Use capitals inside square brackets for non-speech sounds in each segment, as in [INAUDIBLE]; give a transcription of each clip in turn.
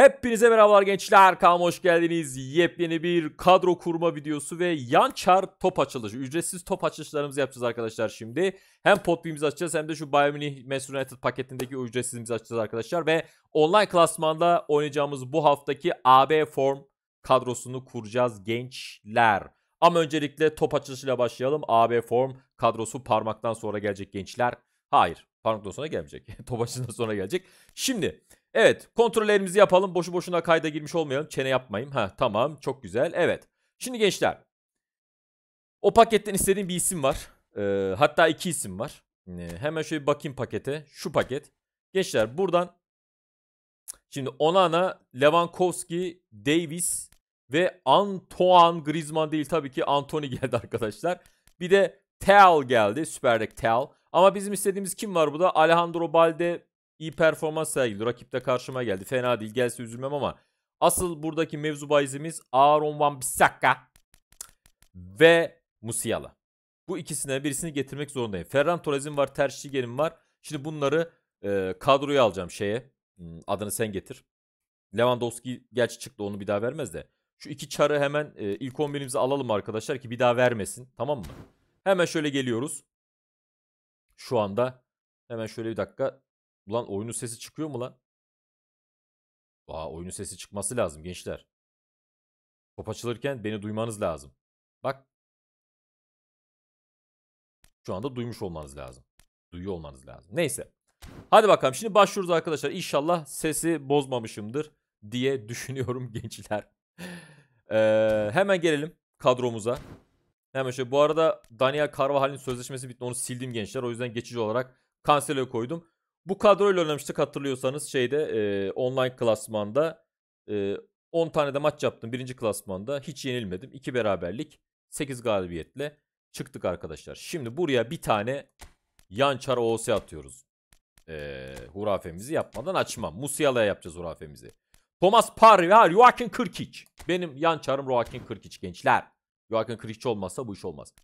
Hepinize merhabalar gençler. Kanalıma hoş geldiniz. Yepyeni bir kadro kurma videosu ve yan çar top açılışı. Ücretsiz top açılışlarımızı yapacağız arkadaşlar şimdi. Hem potbimizi açacağız hem de şu Bayern Münih Manchester United paketindeki ücretsizimizi açacağız arkadaşlar. Ve online klasmanda oynayacağımız bu haftaki AB form kadrosunu kuracağız gençler. Ama öncelikle top açılışıyla başlayalım. AB form kadrosu parmaktan sonra gelecek gençler. Hayır parmaktan sonra gelmeyecek. [LAUGHS] top açılışından sonra gelecek. Şimdi... Evet kontrollerimizi yapalım. Boşu boşuna kayda girmiş olmayalım. Çene yapmayayım. Ha tamam çok güzel. Evet. Şimdi gençler. O paketten istediğim bir isim var. Ee, hatta iki isim var. Ee, hemen şöyle bakayım pakete. Şu paket. Gençler buradan şimdi Onana, Lewandowski, Davis ve Antoine Griezmann değil tabii ki Anthony [LAUGHS] geldi arkadaşlar. Bir de Tel geldi. süperlik Tel. Ama bizim istediğimiz kim var burada? Alejandro Balde, iyi performans sergiledi. Rakip de karşıma geldi. Fena değil. Gelse üzülmem ama asıl buradaki mevzu bahizimiz Aaron Van Bissaka ve Musiala. Bu ikisine birisini getirmek zorundayım. Ferran Torres'in var, Ter Stegen'in var. Şimdi bunları e, kadroya alacağım şeye. Hmm, adını sen getir. Lewandowski gerçi çıktı onu bir daha vermez de. Şu iki çarı hemen e, ilk 11'imizi alalım arkadaşlar ki bir daha vermesin. Tamam mı? Hemen şöyle geliyoruz. Şu anda hemen şöyle bir dakika Ulan oyunun sesi çıkıyor mu lan? Aa oyunun sesi çıkması lazım gençler. Top açılırken beni duymanız lazım. Bak. Şu anda duymuş olmanız lazım. Duyuyor olmanız lazım. Neyse. Hadi bakalım şimdi başlıyoruz arkadaşlar. İnşallah sesi bozmamışımdır diye [LAUGHS] düşünüyorum gençler. ee, hemen gelelim kadromuza. Hemen şöyle bu arada Daniel Carvajal'in sözleşmesi bitti onu sildim gençler. O yüzden geçici olarak Cancelo'ya koydum. Bu kadroyla oynamıştık hatırlıyorsanız şeyde e, online klasmanda e, 10 tane de maç yaptım birinci klasmanda. Hiç yenilmedim. 2 beraberlik 8 galibiyetle çıktık arkadaşlar. Şimdi buraya bir tane yan çar OOS atıyoruz. E, hurafemizi yapmadan açmam. Musiala'ya yapacağız hurafemizi. Thomas Parry ve Joaquin Kırkiç. Benim yan çarım Joaquin Kırkiç gençler. Joaquin Kırkiç olmazsa bu iş olmaz.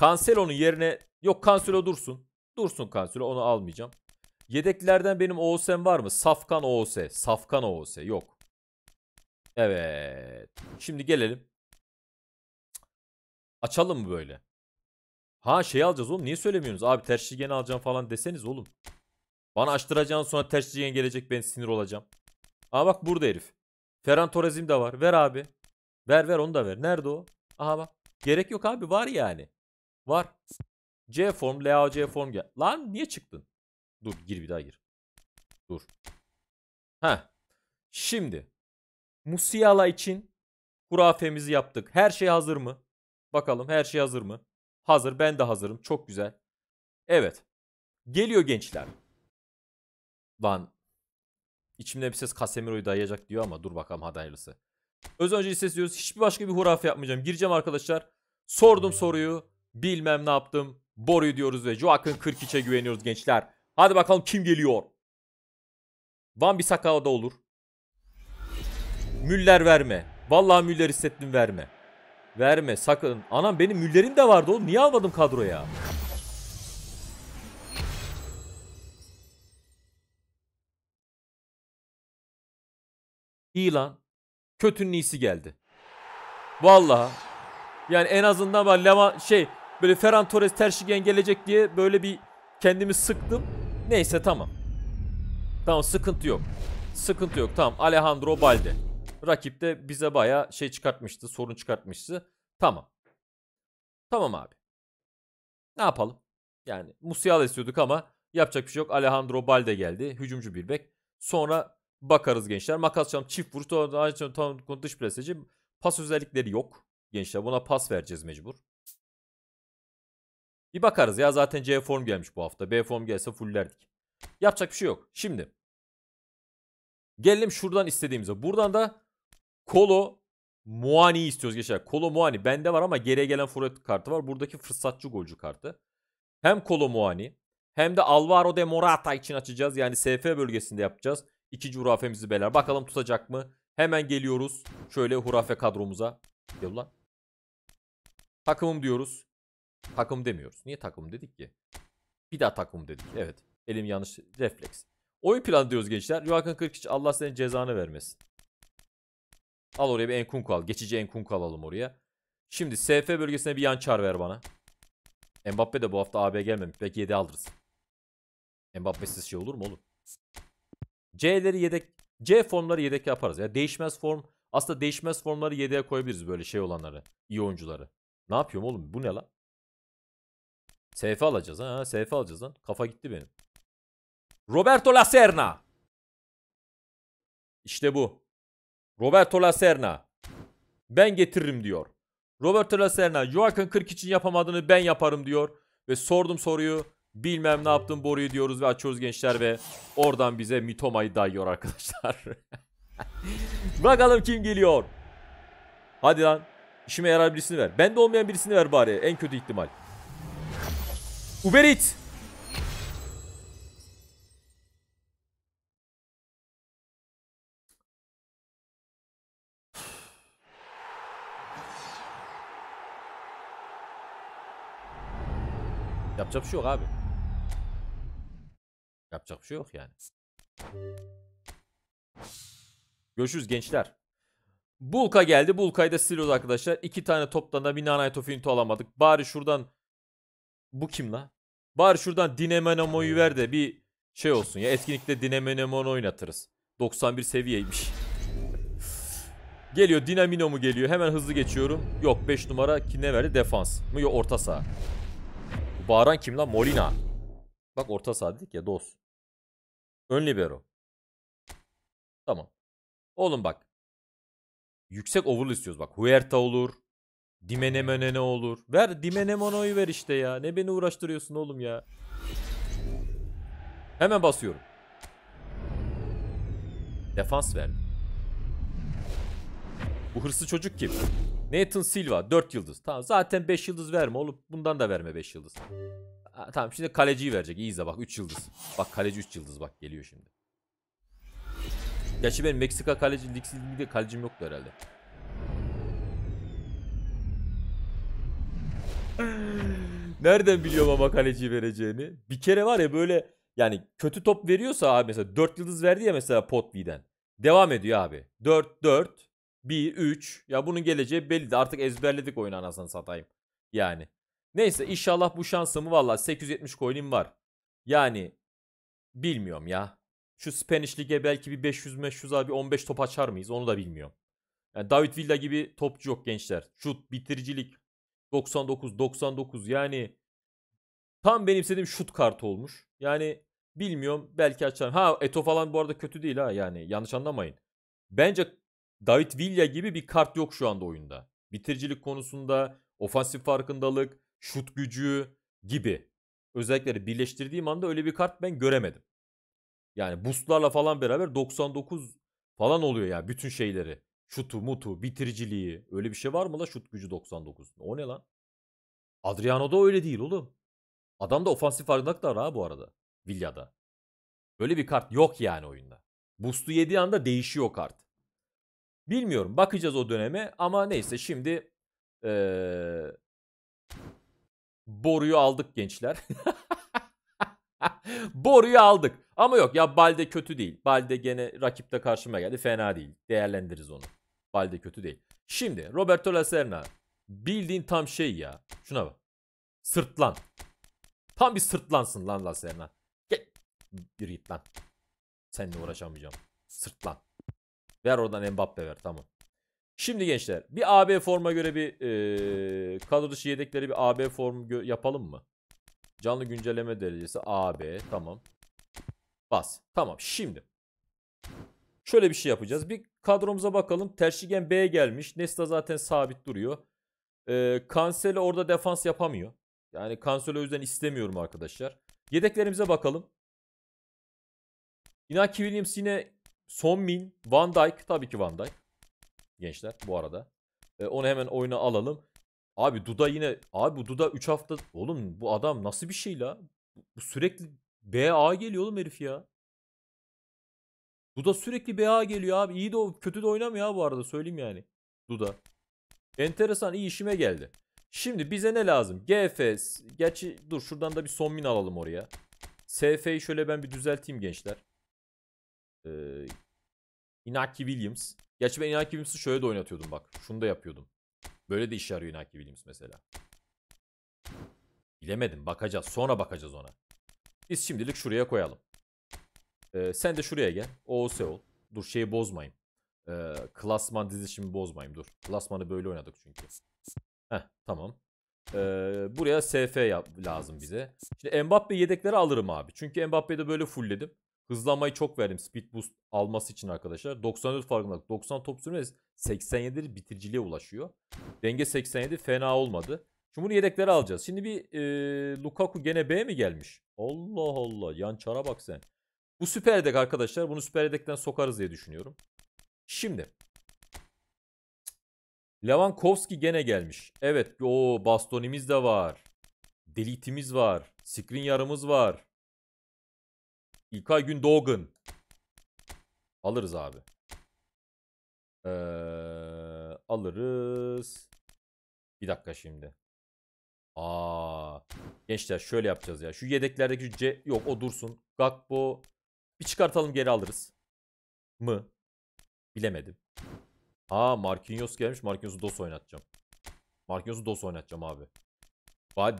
Cancelo'nun yerine yok Cancelo dursun. Dursun Cancelo onu almayacağım. Yedeklerden benim OOS'm var mı? Safkan OOS. Safkan OOS. Yok. Evet. Şimdi gelelim. Açalım mı böyle? Ha şey alacağız oğlum. Niye söylemiyorsunuz? Abi tercihgen alacağım falan deseniz oğlum. Bana açtıracağın sonra tercihgen gelecek ben sinir olacağım. Aa bak burada herif. Ferran Torresim de var. Ver abi. Ver ver onu da ver. Nerede o? Aha bak. Gerek yok abi var yani. Var. C form, LAC form gel. Lan niye çıktın? Dur gir bir daha gir. Dur. Ha. Şimdi Musiala için hurafemizi yaptık. Her şey hazır mı? Bakalım her şey hazır mı? Hazır. Ben de hazırım. Çok güzel. Evet. Geliyor gençler. Lan içimde bir ses Casemiro'yu dayayacak diyor ama dur bakalım hadi hayırlısı. Öz önce hissediyoruz. Hiçbir başka bir hurafe yapmayacağım. Gireceğim arkadaşlar. Sordum hmm. soruyu. Bilmem ne yaptım. Boruyu diyoruz ve Joaquin 42'e güveniyoruz gençler. Hadi bakalım kim geliyor? Van bir sakala da olur. Müller verme. Vallahi Müller hissettim verme. Verme sakın. Anam benim Müller'im de vardı oğlum. Niye almadım kadroya? İyi lan. Kötünün iyisi geldi. Vallahi. Yani en azından var Levan şey böyle Ferran Torres tersi gelecek diye böyle bir kendimi sıktım. Neyse tamam. Tamam sıkıntı yok. Sıkıntı yok tamam Alejandro Balde. Rakip de bize baya şey çıkartmıştı sorun çıkartmıştı. Tamam. Tamam abi. Ne yapalım? Yani Musiala istiyorduk ama yapacak bir şey yok. Alejandro Balde geldi. Hücumcu bir bek. Sonra bakarız gençler. Makas çalım çift vuruş. Tam dış şey preseci. Pas özellikleri yok. Gençler buna pas vereceğiz mecbur. Bir bakarız ya zaten C form gelmiş bu hafta. B form gelse fullerdik. Yapacak bir şey yok. Şimdi gelelim şuradan istediğimize. Buradan da Kolo Muani istiyoruz geçer. Kolo Muani bende var ama geriye gelen forvet kartı var. Buradaki fırsatçı golcü kartı. Hem Kolo Muani hem de Alvaro de Morata için açacağız. Yani SF bölgesinde yapacağız. İki hurafemizi beler. Bakalım tutacak mı? Hemen geliyoruz. Şöyle hurafe kadromuza. Gel ulan. Takımım diyoruz. Takım demiyoruz. Niye takım dedik ki? Bir daha takım dedik. Evet. Elim yanlış. Refleks. Oyun planı diyoruz gençler. Yuhakan 43 Allah senin cezanı vermesin. Al oraya bir Enkunku al. Geçici Enkunku alalım oraya. Şimdi SF bölgesine bir yan çar ver bana. Mbappe de bu hafta AB gelmemiş. Belki 7 alırız. Mbappe'siz şey olur mu? Olur. C'leri yedek C formları yedek yaparız. Ya değişmez form aslında değişmez formları yedeğe koyabiliriz böyle şey olanları. iyi oyuncuları. Ne yapıyorum oğlum? Bu ne la? SF alacağız ha. SF alacağız lan. Kafa gitti benim. Roberto Lacerna. İşte bu. Roberto Lacerna. Ben getiririm diyor. Roberto Lacerna Joaquin 40 için yapamadığını ben yaparım diyor. Ve sordum soruyu. Bilmem ne yaptım boruyu diyoruz ve açıyoruz gençler ve oradan bize Mitoma'yı dayıyor arkadaşlar. [LAUGHS] Bakalım kim geliyor. Hadi lan. İşime yarar birisini ver. Bende olmayan birisini ver bari. En kötü ihtimal. Uberit. Yapacak bir şey yok abi. Yapacak bir şey yok yani. Görüşürüz gençler. Bulka geldi. Bulka'yı da siliyoruz arkadaşlar. İki tane toptan da bir Nanite of alamadık. Bari şuradan... Bu kim la? Bari şuradan Dinemenemo'yu ver de bir şey olsun ya. Etkinlikte Dinemenomonu oynatırız. 91 seviyeymiş. Geliyor Dinamino mu geliyor? Hemen hızlı geçiyorum. Yok 5 numara ki ne verdi? Defans. Mı yok orta saha bağıran kim lan? Molina. Bak orta sahadik ya dos. Ön libero. Tamam. Oğlum bak. Yüksek overall istiyoruz bak. Huerta olur. Dimenemonene olur. Ver Dimenemono'yu ver işte ya. Ne beni uğraştırıyorsun oğlum ya. Hemen basıyorum. Defans ver. Bu hırsı çocuk kim? Nathan Silva 4 yıldız. Tamam zaten 5 yıldız verme oğlum. Bundan da verme 5 yıldız. Ha, tamam şimdi kaleciyi verecek. İyi izle bak 3 yıldız. Bak kaleci 3 yıldız bak geliyor şimdi. Gerçi ben Meksika kaleci ligde kalecim yoktu herhalde. [LAUGHS] Nereden biliyorum ama kaleci vereceğini? Bir kere var ya böyle yani kötü top veriyorsa abi mesela 4 yıldız verdi ya mesela Potvi'den. Devam ediyor abi. 4 4 1, 3. Ya bunun geleceği belli de artık ezberledik oyunu anasını satayım. Yani. Neyse inşallah bu şansımı valla 870 coin'im var. Yani bilmiyorum ya. Şu Spanish Lig'e belki bir 500-500 abi 15 top açar mıyız onu da bilmiyorum. Yani David Villa gibi topçu yok gençler. Şut, bitiricilik 99-99 yani tam benim istediğim şut kartı olmuş. Yani bilmiyorum belki açarım. Ha Eto falan bu arada kötü değil ha yani yanlış anlamayın. Bence David Villa gibi bir kart yok şu anda oyunda. Bitiricilik konusunda, ofansif farkındalık, şut gücü gibi özellikleri birleştirdiğim anda öyle bir kart ben göremedim. Yani boostlarla falan beraber 99 falan oluyor ya yani bütün şeyleri. Şutu, mutu, bitiriciliği. Öyle bir şey var mı la şut gücü 99? O ne lan? Adriano da öyle değil oğlum. Adam da ofansif farkındalık da ha bu arada. Villa'da. Böyle bir kart yok yani oyunda. Boost'u yediği anda değişiyor kart. Bilmiyorum. Bakacağız o döneme. Ama neyse şimdi ee, boruyu aldık gençler. [LAUGHS] boruyu aldık. Ama yok ya Balde kötü değil. Balde gene rakipte karşıma geldi. Fena değil. Değerlendiririz onu. Balde kötü değil. Şimdi Roberto Lacerna bildiğin tam şey ya. Şuna bak. Sırtlan. Tam bir sırtlansın lan Lacerna. Gel. Bir git lan. Seninle uğraşamayacağım. Sırtlan. Ver oradan Mbappe ver tamam. Şimdi gençler bir AB forma göre bir e, kadro dışı yedekleri bir AB form yapalım mı? Canlı güncelleme derecesi AB tamam. Bas. Tamam şimdi. Şöyle bir şey yapacağız. Bir kadromuza bakalım. Terşigen B gelmiş. Nesta zaten sabit duruyor. E, Cancelo orada defans yapamıyor. Yani Cancelo o yüzden istemiyorum arkadaşlar. Yedeklerimize bakalım. Inaki Williams yine Son Min, Van Dijk tabii ki Van Dijk. Gençler bu arada. E, onu hemen oyuna alalım. Abi Duda yine abi bu Duda 3 hafta oğlum bu adam nasıl bir şey la? Bu sürekli BA geliyor oğlum herif ya. Duda sürekli BA geliyor abi. İyi de o kötü de oynamıyor abi bu arada söyleyeyim yani. Duda. Enteresan iyi işime geldi. Şimdi bize ne lazım? GFS Gerçi dur şuradan da bir son min alalım oraya. SF'yi şöyle ben bir düzelteyim gençler. Ee, Inaki Williams. Gerçi ben Inaki Williams'ı şöyle de oynatıyordum bak. Şunu da yapıyordum. Böyle de işe yarıyor Inaki Williams mesela. Bilemedim. Bakacağız. Sonra bakacağız ona. Biz şimdilik şuraya koyalım. Ee, sen de şuraya gel. OOS ol. Dur şeyi bozmayın. Ee, klasman dizişimi bozmayayım. Dur. Klasmanı böyle oynadık çünkü. Heh tamam. Ee, buraya SF yap lazım bize. Şimdi Mbappe yedekleri alırım abi. Çünkü Mbappe'de böyle fullledim. Hızlanmayı çok verdim. Speed boost alması için arkadaşlar. 94 farkındalık. 90 top sürmeniz 87 bitiriciliğe ulaşıyor. Denge 87 fena olmadı. Şimdi bunu yedeklere alacağız. Şimdi bir e, Lukaku gene B mi gelmiş? Allah Allah. Yan çara bak sen. Bu süper yedek arkadaşlar. Bunu süper yedekten sokarız diye düşünüyorum. Şimdi. Lewandowski gene gelmiş. Evet. o bastonimiz de var. Delitimiz var. Screen yarımız var. İlkay Gündoğan. Alırız abi. Ee, alırız. Bir dakika şimdi. Aa. Gençler şöyle yapacağız ya. Şu yedeklerdeki C yok o dursun. Gakpo bir çıkartalım geri alırız. Mı? Bilemedim. Ha Marquinhos gelmiş. Marquinhos'u DOS oynatacağım. Marquinhos'u DOS oynatacağım abi.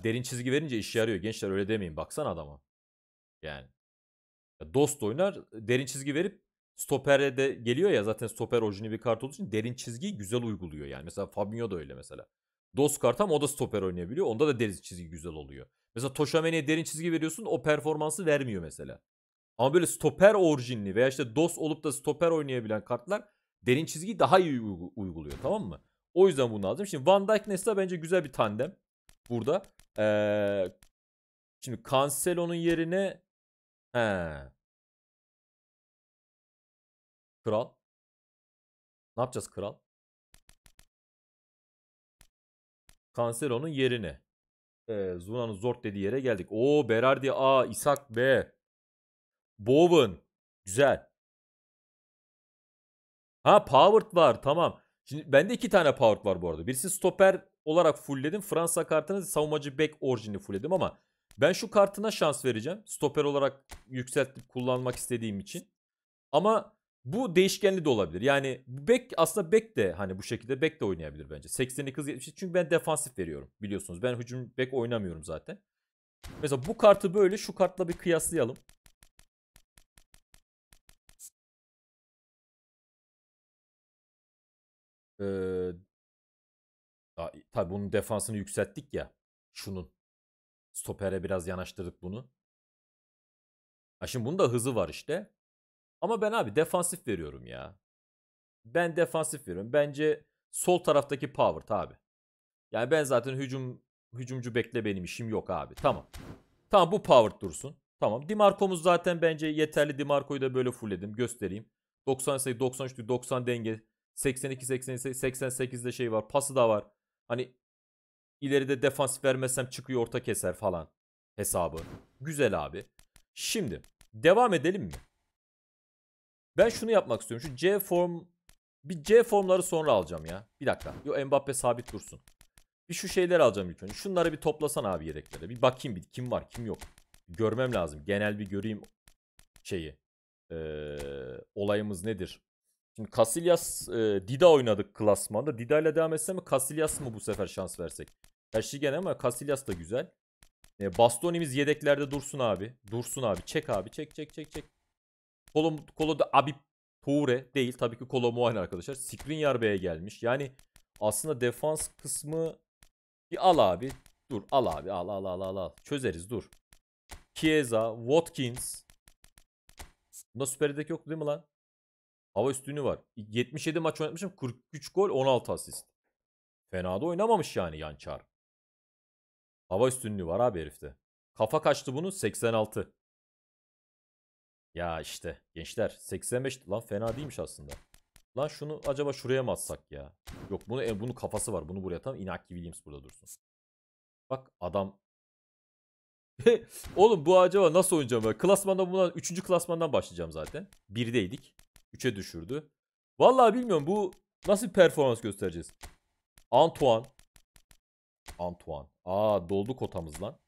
Derin çizgi verince işe yarıyor. Gençler öyle demeyin. Baksana adama. Yani. Dost oynar. Derin çizgi verip stopere de geliyor ya zaten stoper orijinli bir kart olduğu için derin çizgiyi güzel uyguluyor yani. Mesela Fabinho da öyle mesela. Dost kart ama o da stoper oynayabiliyor. Onda da derin çizgi güzel oluyor. Mesela Toşamene'ye derin çizgi veriyorsun o performansı vermiyor mesela. Ama böyle stoper orijinli veya işte Dost olup da stoper oynayabilen kartlar derin çizgiyi daha iyi uyguluyor tamam mı? O yüzden bunu lazım. Şimdi Van Dijk Nesta bence güzel bir tandem burada. Ee, şimdi Cancelo'nun yerine He. Kral. Ne yapacağız kral? Cancelo'nun yerine. E, Zuna'nın Zort dediği yere geldik. O Berardi A, İshak B. Bowen. Güzel. Ha Powered var tamam. Şimdi bende iki tane Powered var bu arada. Birisi stoper olarak fullledim. Fransa kartını savunmacı back orijini fullledim ama ben şu kartına şans vereceğim. Stoper olarak yükseltip kullanmak istediğim için. Ama bu değişkenli de olabilir. Yani bek aslında bek de hani bu şekilde bek de oynayabilir bence. 82 kız 70 çünkü ben defansif veriyorum biliyorsunuz. Ben hücum bek oynamıyorum zaten. Mesela bu kartı böyle şu kartla bir kıyaslayalım. Ee, tabii bunun defansını yükselttik ya şunun stopere biraz yanaştırdık bunu. Ha şimdi bunun da hızı var işte. Ama ben abi defansif veriyorum ya. Ben defansif veriyorum. Bence sol taraftaki Power abi. Yani ben zaten hücum hücumcu bekle benim işim yok abi. Tamam. Tamam bu Power dursun. Tamam. Dimarco'muz zaten bence yeterli. Dimarco'yu da böyle fullledim. Göstereyim. 90 sayı 93 90 denge 82 88 88'de şey var. Pası da var. Hani İleride defans vermezsem çıkıyor orta keser falan hesabı. Güzel abi. Şimdi devam edelim mi? Ben şunu yapmak istiyorum. Şu C form bir C formları sonra alacağım ya. Bir dakika. Yo Mbappe sabit dursun. Bir şu şeyler alacağım ilk önce. Şunları bir toplasan abi yereklere. Bir bakayım bir kim var kim yok. Görmem lazım. Genel bir göreyim şeyi. Ee, olayımız nedir? Şimdi Casillas e, Dida oynadık klasmanda. Dida ile devam etsem mi Casillas mı bu sefer şans versek? Her şey gene ama Casillas da güzel. E, bastonimiz yedeklerde dursun abi. Dursun abi. Çek abi. Çek çek çek çek. Kolo, kolo da abi Toure değil. Tabii ki Kolo Muayene arkadaşlar. Skriniar Bey'e gelmiş. Yani aslında defans kısmı bir al abi. Dur al abi al al al al al. Çözeriz dur. Chiesa, Watkins. Bunda süper yedek yoktu değil mi lan? Hava üstünü var. 77 maç oynatmışım. 43 gol 16 asist. Fena da oynamamış yani Yançar. Hava üstünlüğü var abi herifte. Kafa kaçtı bunun 86. Ya işte gençler 85 lan fena değilmiş aslında. Lan şunu acaba şuraya mı atsak ya? Yok bunu e, bunun kafası var. Bunu buraya tam Inaki Williams burada dursun. Bak adam [LAUGHS] Oğlum bu acaba nasıl oynayacağım Klasmanda bundan 3. klasmandan başlayacağım zaten. 1'deydik. 3'e düşürdü. Vallahi bilmiyorum bu nasıl bir performans göstereceğiz. Antoine. Antoine. Aa doldu kotamız lan.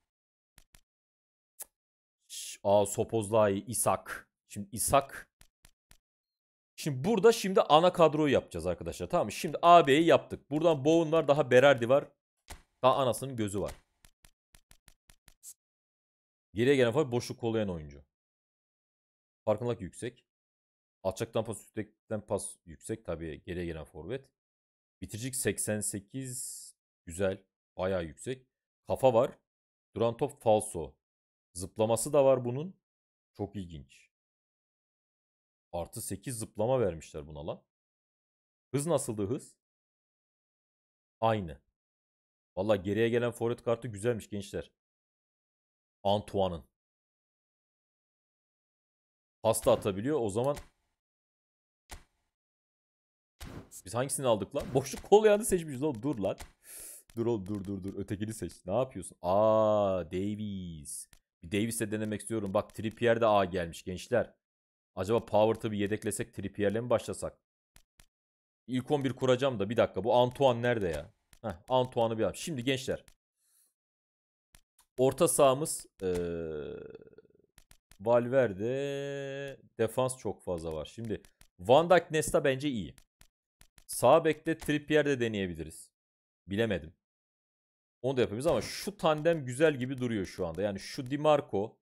Aa Sopozlai, Isak. Şimdi Isak. Şimdi burada şimdi ana kadroyu yapacağız arkadaşlar. Tamam mı? Şimdi AB'yi yaptık. Buradan Bowen var. Daha Berardi var. Daha anasının gözü var. Geriye gelen fark boşluk kollayan oyuncu. Farkındalık yüksek. Alçaktan pas, yüksekten pas yüksek tabii geriye gelen forvet. Bitiricik 88 güzel, bayağı yüksek. Kafa var. Duran top falso. Zıplaması da var bunun. Çok ilginç. Artı 8 zıplama vermişler buna lan. Hız nasıldı hız? Aynı. Valla geriye gelen forvet kartı güzelmiş gençler. Antoine'ın. Pasta atabiliyor. O zaman Biz hangisini aldık lan? Boşluk kollayanı seçmişiz oğlum. Dur lan. Dur oğlum dur dur dur. Ötekini seç. Ne yapıyorsun? Aa Davies. Bir Davies'e denemek istiyorum. Bak Trippier de A gelmiş gençler. Acaba power bir yedeklesek Trippier'le mi başlasak? İlk 11 kuracağım da bir dakika. Bu Antoine nerede ya? Heh, Antoine'ı bir al. Şimdi gençler. Orta sahamız ee, Valverde defans çok fazla var. Şimdi Van Dijk Nesta bence iyi. Sağ bekte Trippier de deneyebiliriz. Bilemedim. Onu da yapabiliriz ama şu tandem güzel gibi duruyor şu anda. Yani şu DiMarco,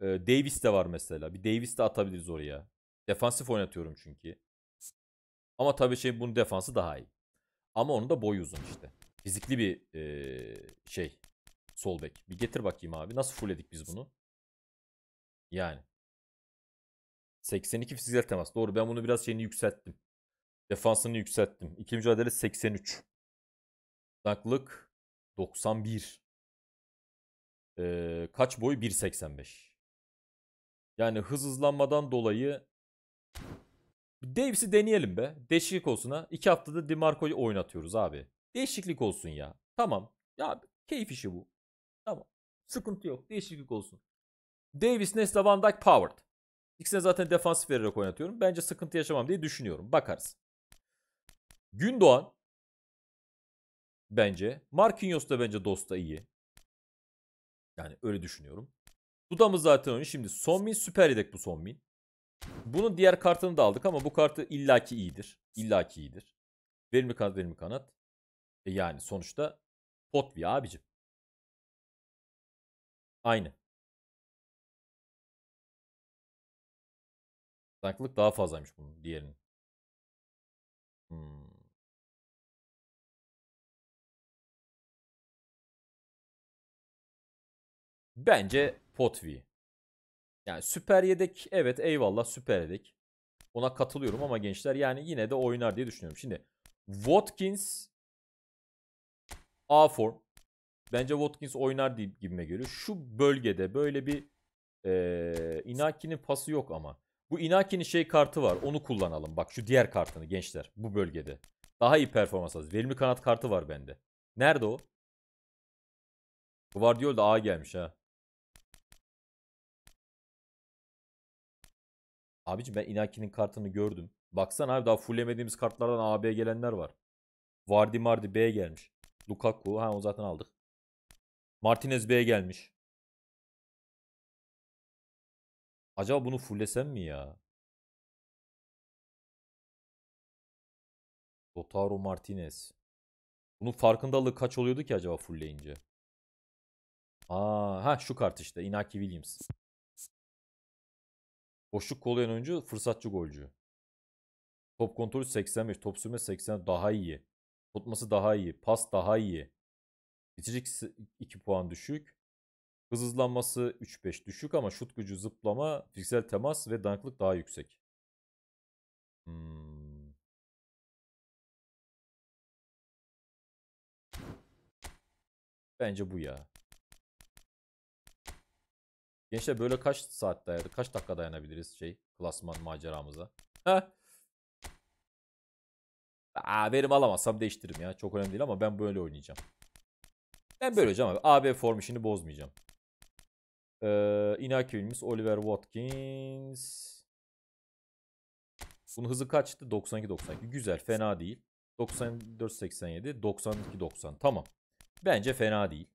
e, Davis de var mesela. Bir Davis de atabiliriz oraya. Defansif oynatıyorum çünkü. Ama tabii şey bunun defansı daha iyi. Ama onun da boyu uzun işte. Fizikli bir e, şey. Sol bek. Bir getir bakayım abi. Nasıl fullledik biz bunu? Yani. 82 fiziksel temas. Doğru ben bunu biraz şeyini yükselttim. Defansını yükselttim. İki mücadele 83. Tanklık 91. Ee, kaç boy? 1.85. Yani hız hızlanmadan dolayı Davis'i deneyelim be. Değişiklik olsun ha. İki haftada Dimarco'yu oynatıyoruz abi. Değişiklik olsun ya. Tamam. Ya keyif işi bu. Tamam. Sıkıntı yok. Değişiklik olsun. Davis, Nesta, Van Dijk, Powered. İkisine zaten defansif vererek oynatıyorum. Bence sıkıntı yaşamam diye düşünüyorum. Bakarız. Gündoğan bence. Marquinhos da bence Dosta iyi. Yani öyle düşünüyorum. Dudamız zaten oyun. Şimdi Sonmin süper yedek bu son Sonmin. Bunun diğer kartını da aldık ama bu kartı illaki iyidir. İllaki iyidir. Verimli kanat, verimli kanat. E yani sonuçta pot Potvi abicim. Aynı. Tanklık daha fazlaymış bunun diğerinin. Hmm. Bence Potvi. Yani süper yedek evet eyvallah süper yedek. Ona katılıyorum ama gençler yani yine de oynar diye düşünüyorum. Şimdi Watkins A form. Bence Watkins oynar diye gibime geliyor. Şu bölgede böyle bir e, Inaki'nin pası yok ama. Bu Inaki'nin şey kartı var. Onu kullanalım. Bak şu diğer kartını gençler. Bu bölgede. Daha iyi performans alacağız. Verimli kanat kartı var bende. Nerede o? Guardiola da A gelmiş ha. Abici ben Inaki'nin kartını gördüm. Baksana abi daha fullemediğimiz kartlardan AB'ye gelenler var. Vardy Mardi B'ye gelmiş. Lukaku ha onu zaten aldık. Martinez B'ye gelmiş. Acaba bunu fullesem mi ya? Lotaro Martinez. Bunun farkındalığı kaç oluyordu ki acaba fullleyince? Aa, ha şu kart işte. Inaki Williams. Boşluk kollayan oyuncu fırsatçı golcü. Top kontrolü 85, top sürme 80 daha iyi. Tutması daha iyi, pas daha iyi. Bitirik 2 puan düşük. Hız hızlanması 3-5 düşük ama şut gücü zıplama, fiziksel temas ve danklık daha yüksek. Hmm. Bence bu ya. Gençler böyle kaç saat dayanır? Kaç dakika dayanabiliriz şey klasman maceramıza? Heh. Aa, verim alamazsam değiştiririm ya. Çok önemli değil ama ben böyle oynayacağım. Ben böyle hocam abi. AB form işini bozmayacağım. Ee, İnakivimiz Oliver Watkins. Bunun hızı kaçtı? 92-92. Güzel. Fena değil. 94-87. 92-90. Tamam. Bence fena değil.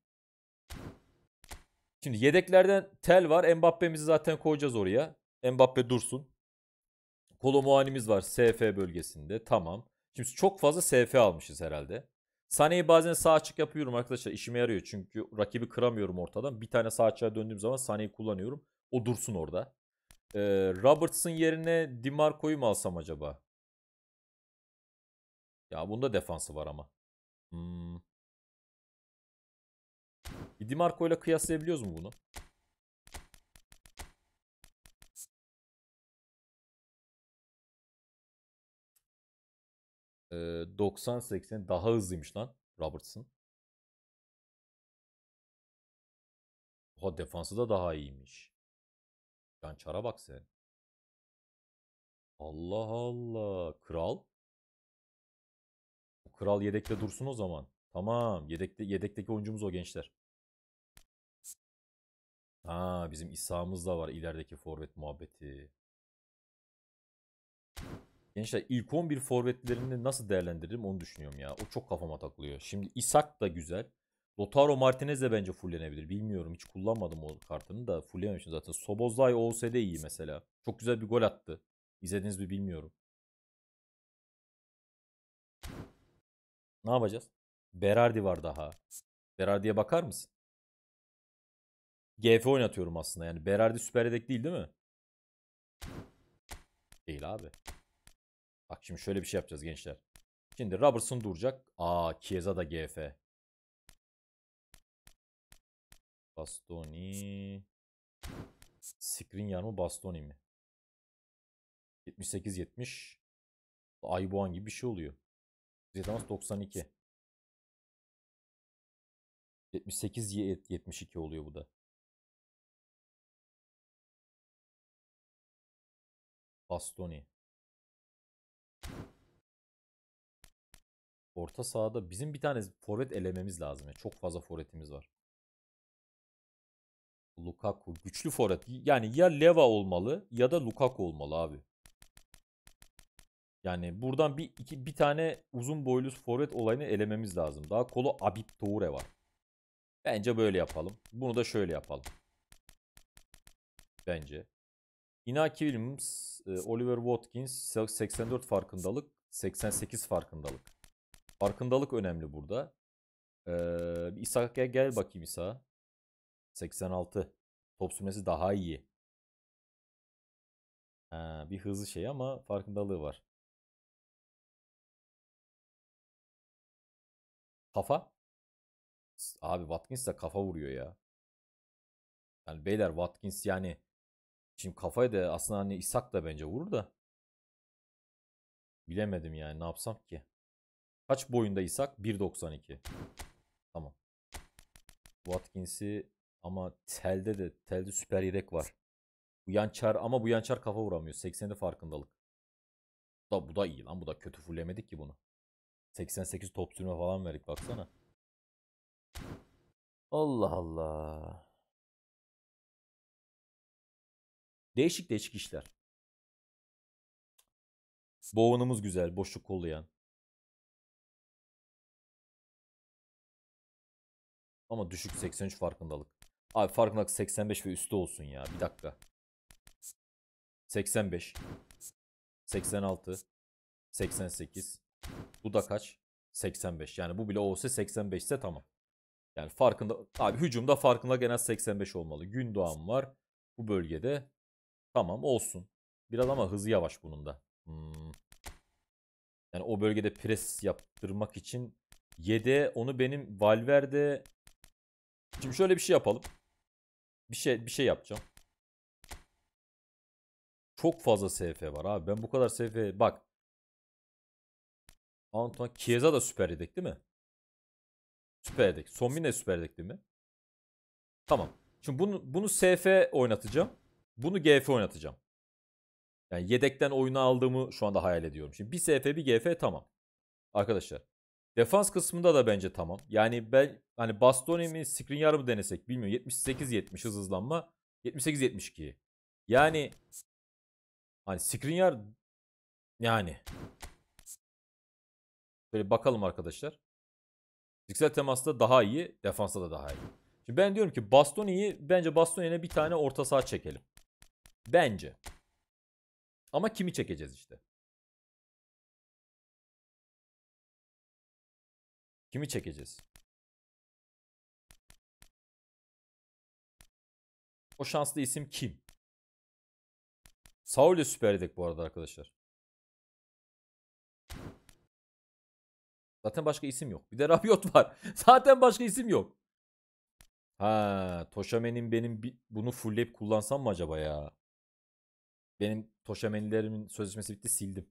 Şimdi yedeklerden Tel var. Mbappe'mizi zaten koyacağız oraya. Mbappe dursun. Kolomuani'miz var SF bölgesinde. Tamam. Şimdi çok fazla SF almışız herhalde. Sane'yi bazen sağ açık yapıyorum arkadaşlar. İşime yarıyor çünkü rakibi kıramıyorum ortadan. Bir tane sağ açığa döndüğüm zaman Sane'yi kullanıyorum. O dursun orada. Ee, Robertson yerine Dimarco'yu mu alsam acaba? Ya bunda defansı var ama. Hmm. Bir Dimarco ile kıyaslayabiliyoruz mu bunu? Ee, 90-80 daha hızlıymış lan Robertson. Oha defansı da daha iyiymiş. Can Çara bak sen. Allah Allah. Kral. Kral yedekte dursun o zaman. Tamam. Yedekte yedekteki oyuncumuz o gençler. Ha bizim İsa'mız da var ilerideki forvet muhabbeti. Gençler ilk 11 forvetlerini nasıl değerlendiririm onu düşünüyorum ya. O çok kafama takılıyor. Şimdi İsak da güzel. Lotaro Martinez de bence fullenebilir. Bilmiyorum hiç kullanmadım o kartını da fullememişim zaten. Sobozlay olsa de iyi mesela. Çok güzel bir gol attı. İzlediniz mi bilmiyorum. Ne yapacağız? Berardi var daha. Berardi'ye bakar mısın? GF oynatıyorum aslında yani. Berardi süper yedek değil değil mi? Değil abi. Bak şimdi şöyle bir şey yapacağız gençler. Şimdi Robertson duracak. Aa Chiesa da GF. Bastoni. Skriniar mı Bastoni mi? 78-70. Ayboğan gibi bir şey oluyor. Zetamaz 92. 78-72 oluyor bu da. Bastoni. Orta sahada bizim bir tane forvet elememiz lazım. Yani çok fazla forvetimiz var. Lukaku güçlü forvet. Yani ya Leva olmalı ya da Lukaku olmalı abi. Yani buradan bir iki bir tane uzun boylu forvet olayını elememiz lazım. Daha kolu Abip Toure var. Bence böyle yapalım. Bunu da şöyle yapalım. Bence. Inaki Williams, e, Oliver Watkins 84 farkındalık, 88 farkındalık. Farkındalık önemli burada. Ee, İshak'a gel bakayım İsa. 86. Top sürmesi daha iyi. Ha, bir hızlı şey ama farkındalığı var. Kafa. Abi Watkins de kafa vuruyor ya. Yani beyler Watkins yani Şimdi kafayı da aslında hani İshak da bence vurur da. Bilemedim yani ne yapsam ki. Kaç boyunda İshak? 1.92. Tamam. Watkins'i ama telde de telde süper yedek var. Bu yançar ama bu yançar kafa vuramıyor. 80'de farkındalık. Bu da, bu da iyi lan. Bu da kötü fullemedik ki bunu. 88 top sürme falan verdik baksana. Allah Allah. Değişik değişik işler. Boğanımız güzel, boşluk kollayan. Ama düşük 83 farkındalık. Abi farkındalık 85 ve üstü olsun ya. Bir dakika. 85. 86. 88. Bu da kaç? 85. Yani bu bile olsa 85 ise tamam. Yani farkında abi hücumda farkında en az 85 olmalı. Gündoğan var bu bölgede. Tamam olsun. Biraz ama hızı yavaş bunun da. Hmm. Yani o bölgede pres yaptırmak için yede onu benim Valverde Şimdi şöyle bir şey yapalım. Bir şey bir şey yapacağım. Çok fazla SF var abi. Ben bu kadar SF bak. Anton Kieza da süper yedek değil mi? Süper yedek. Sommin de süper yedek değil mi? Tamam. Şimdi bunu, bunu SF oynatacağım. Bunu GF oynatacağım. Yani yedekten oyunu aldığımı şu anda hayal ediyorum. Şimdi bir SF bir GF tamam. Arkadaşlar. Defans kısmında da bence tamam. Yani ben hani Bastoni mi Skriniar mı denesek bilmiyorum. 78-70 hız hızlanma. 78-72. Yani hani Skriniar yani Böyle bakalım arkadaşlar. Fiziksel temasta daha iyi, defansa da daha iyi. Şimdi ben diyorum ki Bastoni'yi bence Bastoni'ne bir tane orta saha çekelim. Bence. Ama kimi çekeceğiz işte. Kimi çekeceğiz? O şanslı isim kim? Saul'e süper yedek bu arada arkadaşlar. Zaten başka isim yok. Bir de Rabiot var. [LAUGHS] Zaten başka isim yok. Ha, Toşame'nin benim bunu fullleyip kullansam mı acaba ya? Benim Toşameli'lerimin sözleşmesi bitti sildim.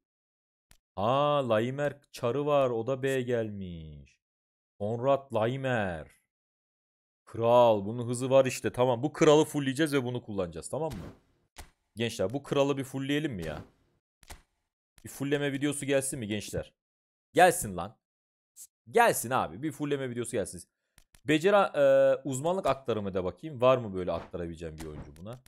Aa Laimer çarı var. O da B gelmiş. Konrad Laimer. Kral. Bunun hızı var işte. Tamam bu kralı fullleyeceğiz ve bunu kullanacağız. Tamam mı? Gençler bu kralı bir fullleyelim mi ya? Bir fullleme videosu gelsin mi gençler? Gelsin lan. Gelsin abi. Bir fullleme videosu gelsin. Beceri e, uzmanlık aktarımı da bakayım. Var mı böyle aktarabileceğim bir oyuncu buna?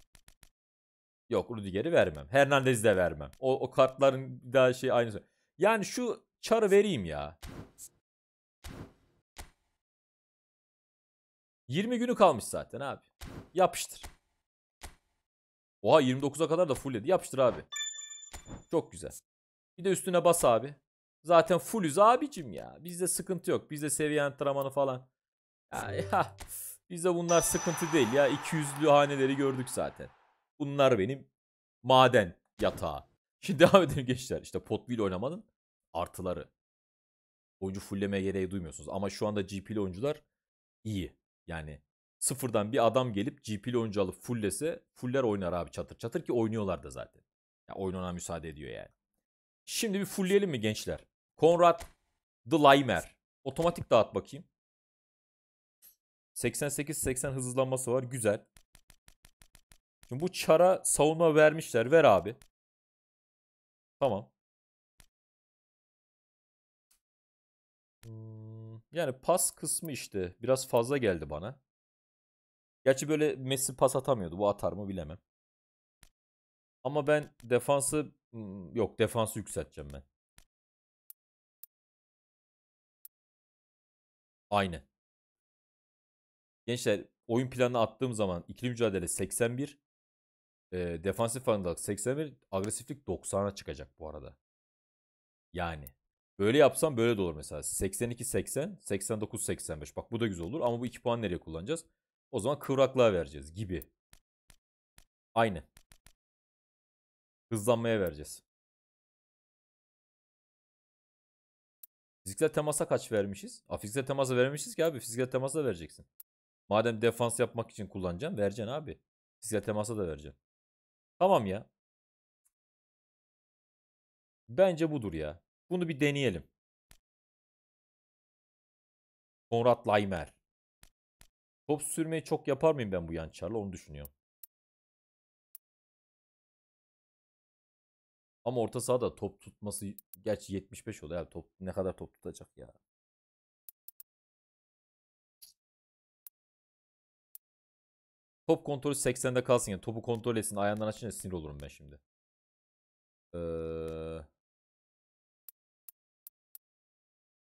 Yok Rudiger'i vermem. Hernandez'i de vermem. O, o kartların bir daha şey aynı. Yani şu çarı vereyim ya. 20 günü kalmış zaten abi. Yapıştır. Oha 29'a kadar da full edi. Yapıştır abi. Çok güzel. Bir de üstüne bas abi. Zaten fullüz abicim ya. Bizde sıkıntı yok. Bizde seviye antrenmanı falan. Ya, ya. Bizde bunlar sıkıntı değil ya. 200'lü haneleri gördük zaten. Bunlar benim maden yatağı. Şimdi [LAUGHS] devam edelim gençler. İşte pot ile oynamanın artıları. Oyuncu fullemeye gereği duymuyorsunuz. Ama şu anda GP'li oyuncular iyi. Yani sıfırdan bir adam gelip GP'li oyuncu alıp fullese fuller oynar abi çatır çatır ki oynuyorlar da zaten. Yani oyun ona müsaade ediyor yani. Şimdi bir fullleyelim mi gençler? Konrad The Limer. Otomatik dağıt bakayım. 88-80 hızlanması var. Güzel. Şimdi bu çara savunma vermişler. Ver abi. Tamam. Hmm, yani pas kısmı işte biraz fazla geldi bana. Gerçi böyle Messi pas atamıyordu. Bu atar mı bilemem. Ama ben defansı hmm, yok defansı yükselteceğim ben. Aynı. Gençler oyun planını attığım zaman ikili mücadele 81, e, defansif farkındalık 81, agresiflik 90'a çıkacak bu arada. Yani. Böyle yapsam böyle de olur mesela. 82-80, 89-85. Bak bu da güzel olur ama bu 2 puan nereye kullanacağız? O zaman kıvraklığa vereceğiz gibi. Aynı. Hızlanmaya vereceğiz. Fiziksel temasa kaç vermişiz? Aa, fiziksel temasa vermişiz ki abi. Fiziksel temasa vereceksin. Madem defans yapmak için kullanacaksın vereceksin abi. Fiziksel temasa da vereceksin. Tamam ya. Bence budur ya. Bunu bir deneyelim. Konrad Laimer. Top sürmeyi çok yapar mıyım ben bu yançarla onu düşünüyorum. Ama orta sahada top tutması geç 75 oldu. Yani top ne kadar top tutacak ya. Top kontrolü 80'de kalsın yani. Topu kontrol etsin. Ayağından açınca sinir olurum ben şimdi. Ee...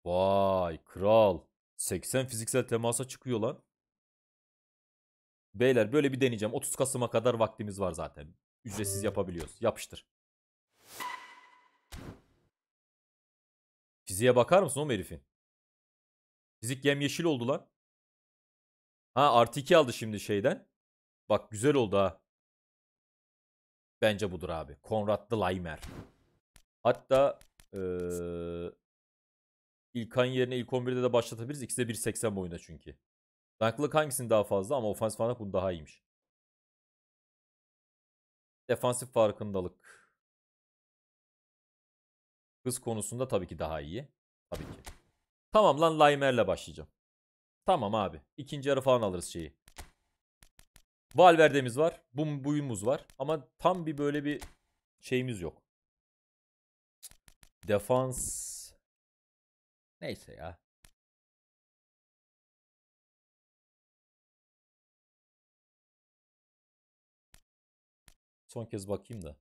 Vay kral. 80 fiziksel temasa çıkıyor lan. Beyler böyle bir deneyeceğim. 30 Kasım'a kadar vaktimiz var zaten. Ücretsiz yapabiliyoruz. Yapıştır. Fiziğe bakar mısın o herifin? Fizik yemyeşil oldu lan. Ha artı 2 aldı şimdi şeyden. Bak güzel oldu ha. Bence budur abi. Konrad the Hatta ee, İlkan yerine ilk 11'de de başlatabiliriz. İkisi de 1.80 boyunda çünkü. Danklık hangisinin daha fazla ama ofansif fark bunu daha iyiymiş. Defansif farkındalık. Hız konusunda tabii ki daha iyi. Tabii ki. Tamam lan Limer'le başlayacağım. Tamam abi. İkinci yarı falan alırız şeyi. Valverde'miz var. bu buyumuz var. Ama tam bir böyle bir şeyimiz yok. Defans neyse ya. Son kez bakayım da.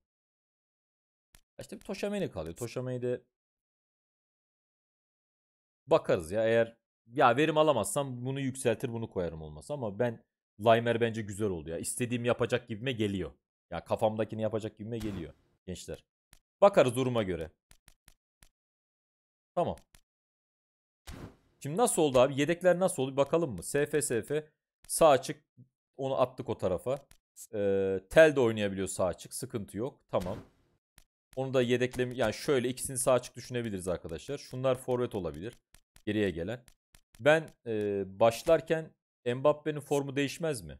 İşte bir Toşamey'le kalıyor. de bakarız ya eğer ya verim alamazsam bunu yükseltir bunu koyarım olmasa ama ben Limer bence güzel oldu ya. İstediğim yapacak gibime geliyor. Ya kafamdakini yapacak gibime geliyor gençler. Bakarız duruma göre. Tamam. Şimdi nasıl oldu abi? Yedekler nasıl oldu? bakalım mı? SF SF sağ açık onu attık o tarafa. Ee, tel de oynayabiliyor sağ açık. Sıkıntı yok. Tamam. Onu da yedeklemi yani şöyle ikisini sağ açık düşünebiliriz arkadaşlar. Şunlar forvet olabilir. Geriye gelen. Ben e, başlarken Mbappe'nin formu değişmez mi?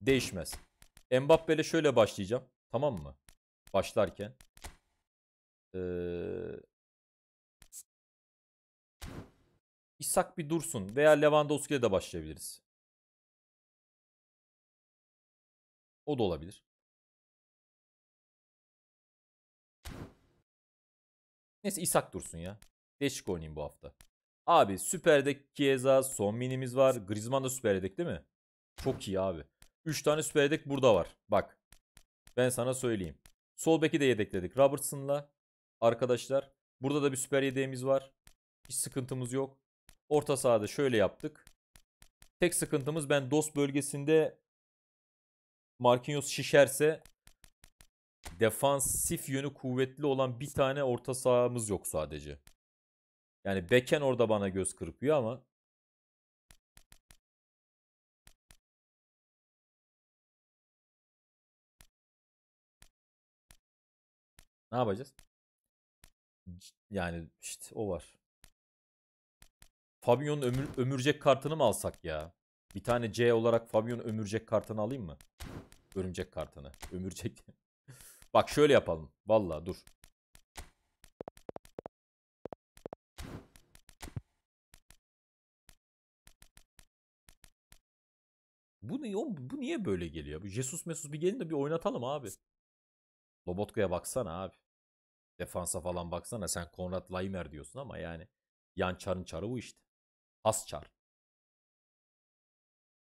Değişmez. Mbappe ile şöyle başlayacağım. Tamam mı? Başlarken. Ee, İshak bir dursun veya Lewandowski ile de başlayabiliriz. O da olabilir. Neyse İshak dursun ya. Değişik oynayayım bu hafta. Abi süperdeki Chiesa, son minimiz var. Griezmann da süper yedek değil mi? Çok iyi abi. 3 tane süper yedek burada var. Bak. Ben sana söyleyeyim. Sol beki de yedekledik. Robertson'la arkadaşlar. Burada da bir süper yedeğimiz var. Hiç sıkıntımız yok. Orta sahada şöyle yaptık. Tek sıkıntımız ben DOS bölgesinde Marquinhos şişerse defansif yönü kuvvetli olan bir tane orta sahamız yok sadece. Yani Beken orada bana göz kırpıyor ama Ne yapacağız? Yani işte o var. Fabio'nun ömür, ömürcek kartını mı alsak ya? Bir tane C olarak Fabio'nun ömürcek kartını alayım mı? Örümcek kartını. Ömürcek. [LAUGHS] Bak şöyle yapalım. Valla dur. Bu ne o bu niye böyle geliyor? Bu Jesus Mesus bir gelin de bir oynatalım abi. Lobotka'ya baksana abi. Defansa falan baksana. Sen Konrad Laimer diyorsun ama yani yan çarın çarı bu işte. As çar.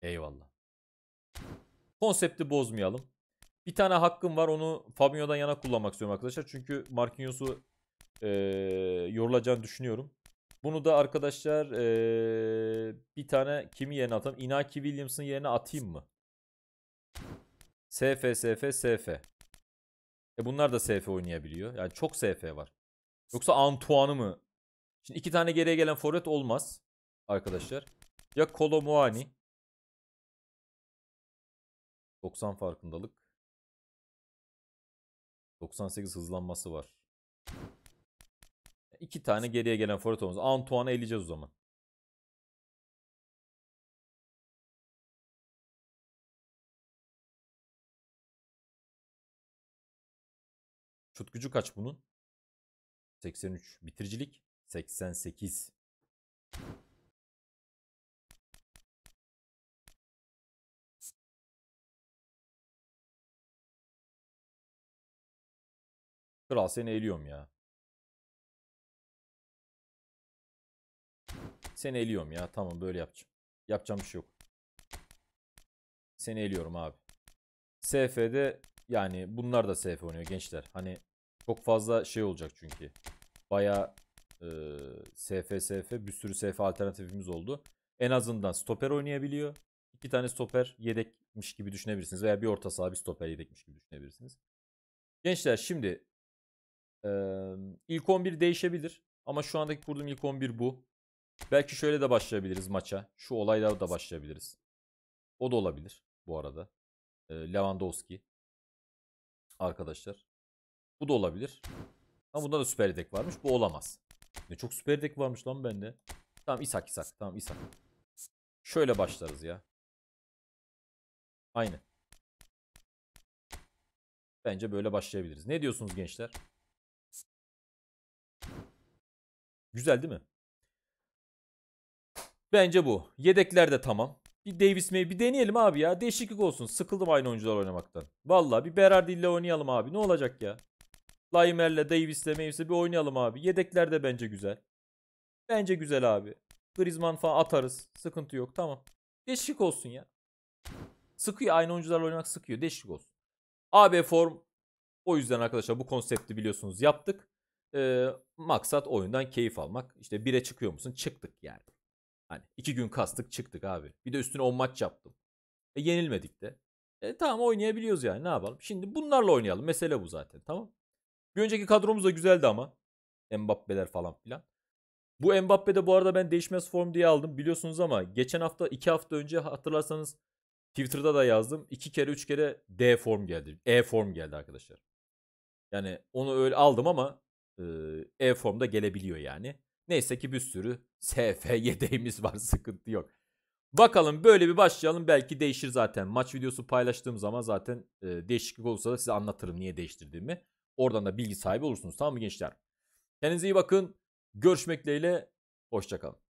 Eyvallah. Konsepti bozmayalım. Bir tane hakkım var onu Fabinho'dan yana kullanmak istiyorum arkadaşlar. Çünkü Marquinhos'u ee, yorulacağını düşünüyorum. Bunu da arkadaşlar ee, bir tane kimi yerine atalım? Inaki Williams'ın yerine atayım mı? SF, SF, SF. E bunlar da SF oynayabiliyor. Yani çok SF var. Yoksa Antoine'ı mı? Şimdi iki tane geriye gelen forvet olmaz. Arkadaşlar. Ya Kolo 90 farkındalık. 98 hızlanması var iki tane geriye gelen forvet olmaz. Antoine'ı eleyeceğiz o zaman. Şut gücü kaç bunun? 83. Bitiricilik 88. Kral seni eliyorum ya. Seni eliyorum ya. Tamam böyle yapacağım. Yapacağım bir şey yok. Seni eliyorum abi. SF'de yani bunlar da SF oynuyor gençler. Hani çok fazla şey olacak çünkü. Baya e, SF SF bir sürü SF alternatifimiz oldu. En azından stoper oynayabiliyor. İki tane stoper yedekmiş gibi düşünebilirsiniz. Veya bir orta saha bir stoper yedekmiş gibi düşünebilirsiniz. Gençler şimdi e, ilk 11 değişebilir. Ama şu andaki kurduğum ilk 11 bu. Belki şöyle de başlayabiliriz maça. Şu olaylara da başlayabiliriz. O da olabilir bu arada. E, Lewandowski. Arkadaşlar. Bu da olabilir. Ama bunda da süper yedek varmış. Bu olamaz. Ne çok süper yedek varmış lan bende. Tamam İshak İshak. Tamam İshak. Şöyle başlarız ya. Aynı. Bence böyle başlayabiliriz. Ne diyorsunuz gençler? Güzel değil mi? Bence bu. Yedekler de tamam. Bir Davis May bir deneyelim abi ya. Değişiklik olsun. Sıkıldım aynı oyuncular oynamaktan. Valla bir Berardi ile oynayalım abi. Ne olacak ya? Laimer'le Davis'le Mavis'le bir oynayalım abi. Yedekler de bence güzel. Bence güzel abi. Griezmann falan atarız. Sıkıntı yok. Tamam. Değişik olsun ya. Sıkıyor. Aynı oyuncularla oynamak sıkıyor. Değişik olsun. AB form o yüzden arkadaşlar bu konsepti biliyorsunuz yaptık. Ee, maksat oyundan keyif almak. İşte 1'e çıkıyor musun? Çıktık yani. Hani iki gün kastık çıktık abi. Bir de üstüne 10 maç yaptım. E yenilmedik de. E tamam oynayabiliyoruz yani ne yapalım. Şimdi bunlarla oynayalım. Mesele bu zaten tamam. Bir önceki kadromuz da güzeldi ama. Mbappe'ler falan filan. Bu de bu arada ben değişmez form diye aldım biliyorsunuz ama geçen hafta iki hafta önce hatırlarsanız Twitter'da da yazdım. iki kere üç kere D form geldi. E form geldi arkadaşlar. Yani onu öyle aldım ama e formda gelebiliyor yani. Neyse ki bir sürü SF [LAUGHS] yedeğimiz var sıkıntı yok. Bakalım böyle bir başlayalım belki değişir zaten. Maç videosu paylaştığım zaman zaten e, değişiklik olursa da size anlatırım niye değiştirdiğimi. Oradan da bilgi sahibi olursunuz tamam mı gençler? Kendinize iyi bakın. Görüşmek dileğiyle. Hoşçakalın.